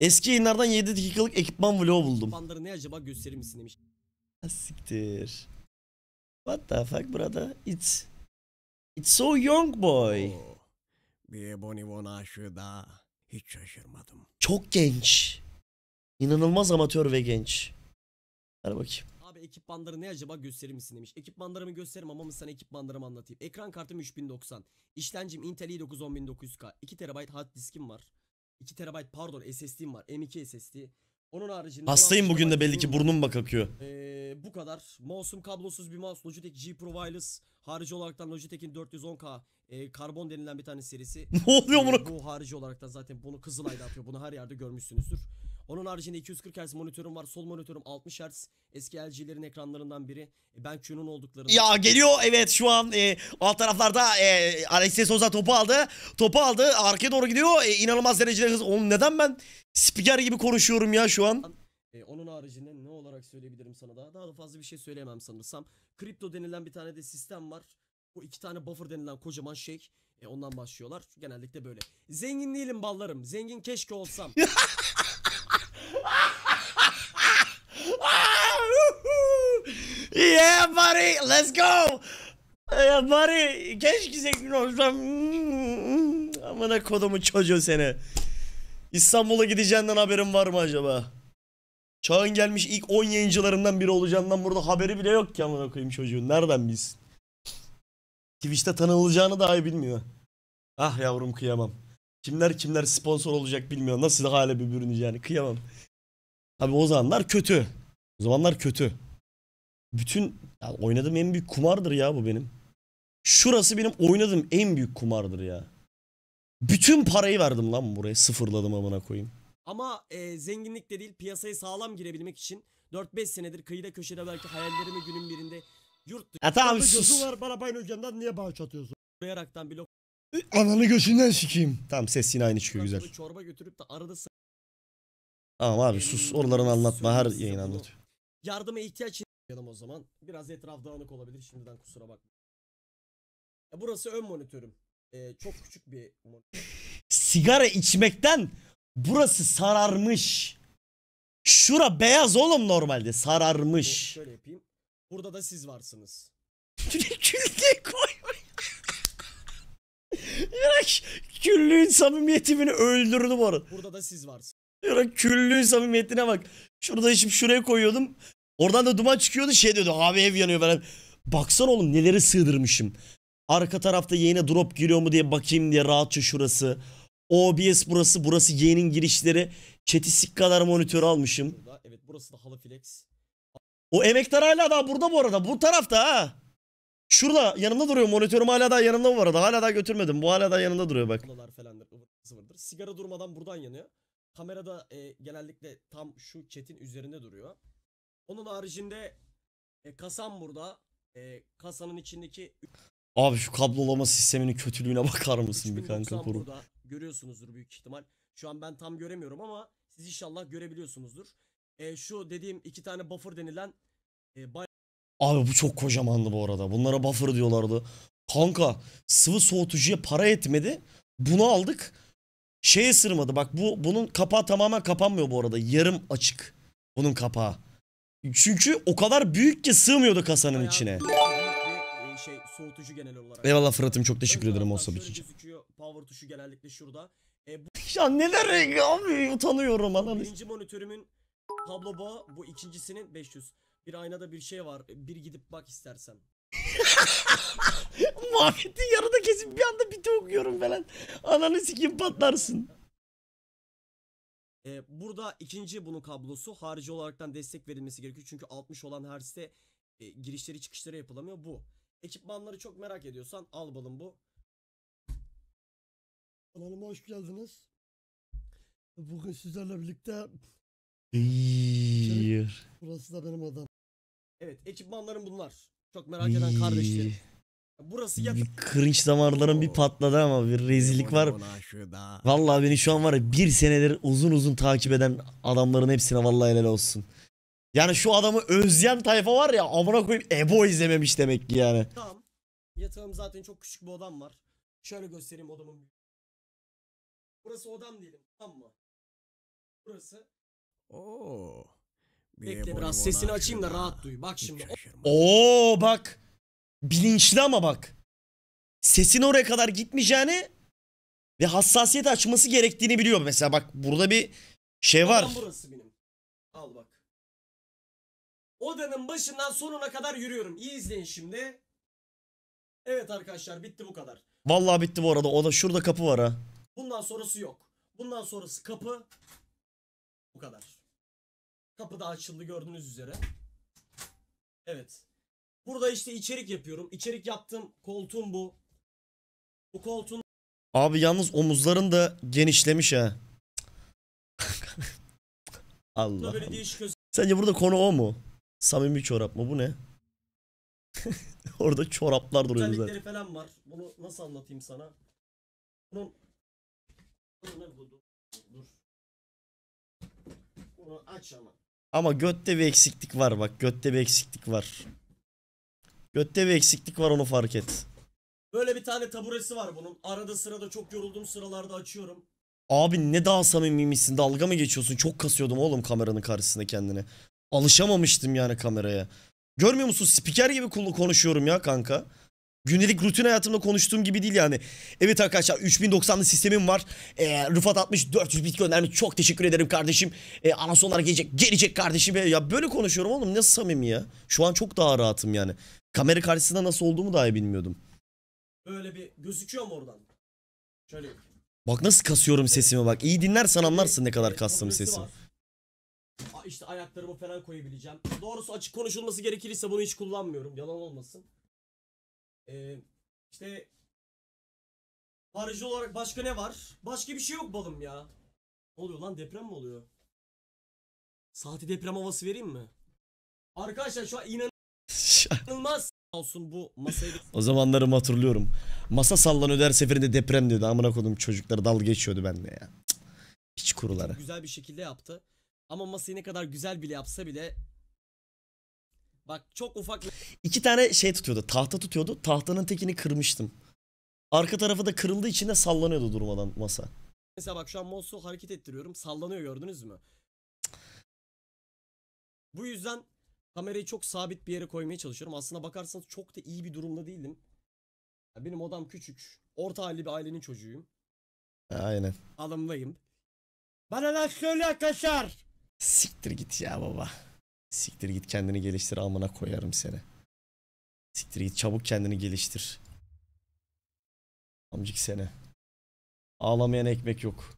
Eski yayınlardan 7 dakikalık ekipman vlogu buldum. Bandları ne acaba gösterir misin demiş. Ha, Siktir. What the fuck burada? It's... It's so young boy. Oo, oh, bir Bonibon aşığı da hiç şaşırmadım. Çok genç. İnanılmaz amatör ve genç. Hadi bakayım. Abi ekipmanları ne acaba gösterir misin demiş. Ekipmanlarımı gösteririm ama sana ekipmanlarımı anlatayım. Ekran kartım 3090. İşlemcim Intel i9 10900K. 2 TB hard diskim var. 2 TB pardon SSD'm var. M2 SSD. Onun haricinde... Hastayım bugün de belli ki burnum bakakıyor. Ee, bu kadar. Mouse'um kablosuz bir mouse. Logitech G Pro Wireless. Harici olaraktan Logitech'in 410K e, karbon denilen bir tane serisi. Ne oluyor bunu? Ee, bu harici olaraktan zaten bunu Kızılay'da yapıyor. Bunu her yerde görmüşsünüzdür. Onun haricinde 240 Hz monitörüm var. Sol monitörüm 60 Hz. Eski LG'lerin ekranlarından biri. E, ben Q'nun olduklarını... Ya geliyor evet şu an e, alt taraflarda e, Alexis Souza topu aldı. Topu aldı. Arkaya doğru gidiyor. E, inanılmaz derecede hız. Oğlum neden ben spiker gibi konuşuyorum ya şu an? E, onun haricinde ne olarak söyleyebilirim sana daha? Daha da fazla bir şey söyleyemem sanırsam. Kripto denilen bir tane de sistem var. O iki tane buffer denilen kocaman şey. E, ondan başlıyorlar. Genellikle böyle. Zengin değilim ballarım. Zengin keşke olsam. Yeah buddy, let's go. Yeah buddy, keşke zengin olsam. Amına kodumu çocuğu seni. İstanbul'a gideceğinden haberin var mı acaba? Çağın gelmiş ilk 10 yayıncılarından biri olacağından burada haberi bile yok ki amına koyayım çocuğun. Nereden bilsin? Twitch'te tanınılacağını dahi bilmiyor. Ah yavrum kıyamam. Kimler kimler sponsor olacak bilmiyor. Nasıl hale bir bürüneceğini kıyamam. Abi o zamanlar kötü. O zamanlar kötü bütün ya oynadığım en büyük kumardır ya bu benim. Şurası benim oynadığım en büyük kumardır ya. Bütün parayı verdim lan buraya sıfırladım amına koyayım. Ama e, zenginlik de değil piyasaya sağlam girebilmek için 4-5 senedir kıyıda köşede belki hayallerimi günün birinde yurt dışı... E tamam sus. var bana bayın hocamdan niye bağış atıyorsun? Koyaraktan blok... Ananı göçünden sikeyim. Tamam ses yine aynı çıkıyor güzel. Çorba götürüp de arada... Tamam abi sus oralarını anlatma her yayın anlatıyor. Yardıma ihtiyaç Yanım o zaman. Biraz etraf dağınık olabilir. Şimdiden kusura bakma. burası ön monitörüm. Ee, çok küçük bir monitör. Sigara içmekten burası sararmış. Şura beyaz oğlum normalde sararmış. Ee, şöyle yapayım. Burada da siz varsınız. Küllüğe koymuş. Irak küllüğün samimiyetini öldürdü bu arada. Burada da siz varsınız. Irak küllüğün samimiyetine bak. Şurada içip şuraya koyuyordum. Oradan da duman çıkıyordu şey diyordu abi ev yanıyor falan. Baksana oğlum neleri sığdırmışım. Arka tarafta yayına drop giriyor mu diye bakayım diye rahatça şurası. OBS burası burası yayının girişleri. Çetisik kadar monitör almışım. evet burası da halı flex. O emektar hala daha burada bu arada. Bu tarafta ha. Şurada yanımda duruyor monitörüm hala daha yanımda bu arada. Hala daha götürmedim. Bu hala daha yanımda duruyor bak. Sigara durmadan buradan yanıyor. Kamerada e, genellikle tam şu çetin üzerinde duruyor. Onun haricinde e, kasam burada. E, kasanın içindeki Abi şu kablolama sisteminin kötülüğüne bakar mısın bir kanka 3090 burada. Görüyorsunuzdur büyük ihtimal. Şu an ben tam göremiyorum ama siz inşallah görebiliyorsunuzdur. E, şu dediğim iki tane buffer denilen e, bay- Abi bu çok kocamandı bu arada. Bunlara buffer diyorlardı. Kanka sıvı soğutucuya para etmedi. Bunu aldık. Şeye sırmadı. Bak bu bunun kapağı tamamen kapanmıyor bu arada. Yarım açık. Bunun kapağı. Çünkü o kadar büyük ki sığmıyordu kasanın Bayağı içine. E, şey, soğutucu genel olarak. Eyvallah Fırat'ım çok teşekkür ederim Olsa taraftan için. Power tuşu genellikle şurada. E, ya neler ya abi utanıyorum ananı. Birinci monitörümün Pablo Boğa, bu ikincisinin 500. Bir aynada bir şey var. Bir gidip bak istersen. Muhabbetin yarıda kesip bir anda biti okuyorum falan. Ananı sikeyim patlarsın. Ee, burada ikinci bunun kablosu harici olaraktan destek verilmesi gerekiyor. Çünkü 60 olan hertz'te e, girişleri çıkışları yapılamıyor bu. Ekipmanları çok merak ediyorsan al balım bu. Kanalıma hoş geldiniz. Bugün sizlerle birlikte Burası da benim adam. Evet ekipmanlarım bunlar. Çok merak eden kardeşlerim. Burası ya. Bir cringe damarlarım bir patladı ama bir rezillik var. Vallahi beni şu an var ya bir senedir uzun uzun takip eden adamların hepsine vallahi helal olsun. Yani şu adamı özleyen tayfa var ya amına koyayım Ebo izlememiş demek ki yani. Tamam. Yatağım zaten çok küçük bir odam var. Şöyle göstereyim odamın. Burası odam diyelim tamam mı? Burası. Oo. Bekle biraz sesini açayım da rahat duy. Bak şimdi. Oo bak bilinçli ama bak. Sesin oraya kadar gitmeyeceğini ve hassasiyet açması gerektiğini biliyor. Mesela bak burada bir şey var. Adam burası benim. Al bak. Odanın başından sonuna kadar yürüyorum. İyi izleyin şimdi. Evet arkadaşlar bitti bu kadar. Vallahi bitti bu arada. Oda şurada kapı var ha. Bundan sonrası yok. Bundan sonrası kapı. Bu kadar. Kapı da açıldı gördüğünüz üzere. Evet. Burada işte içerik yapıyorum. İçerik yaptım. Koltuğum bu. Bu koltuğun Abi yalnız omuzların da genişlemiş ha. Allah. Sence burada konu o mu? Samimi çorap mı? Bu ne? Orada çoraplar duruyor güzel. özellikleri falan var. Bunu nasıl anlatayım sana? Bunun ne bu? Dur. Bunu aç ama. Ama götte bir eksiklik var bak. Götte bir eksiklik var. Götte bir eksiklik var onu fark et. Böyle bir tane taburesi var bunun. Arada sırada çok yoruldum sıralarda açıyorum. Abi ne daha samimiymişsin dalga mı geçiyorsun? Çok kasıyordum oğlum kameranın karşısında kendini. Alışamamıştım yani kameraya. Görmüyor musun spiker gibi konuşuyorum ya kanka. Günlük rutin hayatımda konuştuğum gibi değil yani. Evet arkadaşlar 3090'lı sistemim var. Ee, Rıfat 60 400 bit göndermiş. Çok teşekkür ederim kardeşim. Ee, Anasonlar gelecek. Gelecek kardeşim. Ee, ya böyle konuşuyorum oğlum. Ne samimi ya. Şu an çok daha rahatım yani. Kamera karşısında nasıl olduğumu dahi bilmiyordum. Böyle bir gözüküyor mu oradan? Şöyle. Bak nasıl kasıyorum sesimi bak. İyi dinlersen anlarsın ne kadar kastım sesimi. İşte ayaklarımı falan koyabileceğim. Doğrusu açık konuşulması gerekirse bunu hiç kullanmıyorum. Yalan olmasın. Ee, işte harici olarak başka ne var? Başka bir şey yok balım ya. Ne oluyor lan deprem mi oluyor? Saati deprem havası vereyim mi? Arkadaşlar şu an inanılmaz olsun bu masayı. o zamanlarımı hatırlıyorum. Masa sallan öder seferinde deprem diyordu. Amına kodum çocuklar dal geçiyordu bende ya. hiç kurulara. Çok güzel bir şekilde yaptı. Ama masayı ne kadar güzel bile yapsa bile Bak çok ufak... İki tane şey tutuyordu. Tahta tutuyordu. Tahtanın tekini kırmıştım. Arka tarafı da kırıldığı için de sallanıyordu durmadan masa. Mesela bak şu an mouse'u hareket ettiriyorum. Sallanıyor gördünüz mü? Bu yüzden kamerayı çok sabit bir yere koymaya çalışıyorum. Aslına bakarsanız çok da iyi bir durumda değildim. Ya Benim odam küçük. Orta halli bir ailenin çocuğuyum. Aynen. Alımlıyım. Bana lan söyle kaşar. Siktir git ya baba. Siktir git kendini geliştir amına koyarım seni. Siktir git çabuk kendini geliştir. Amcık sene. Ağlamayan ekmek yok.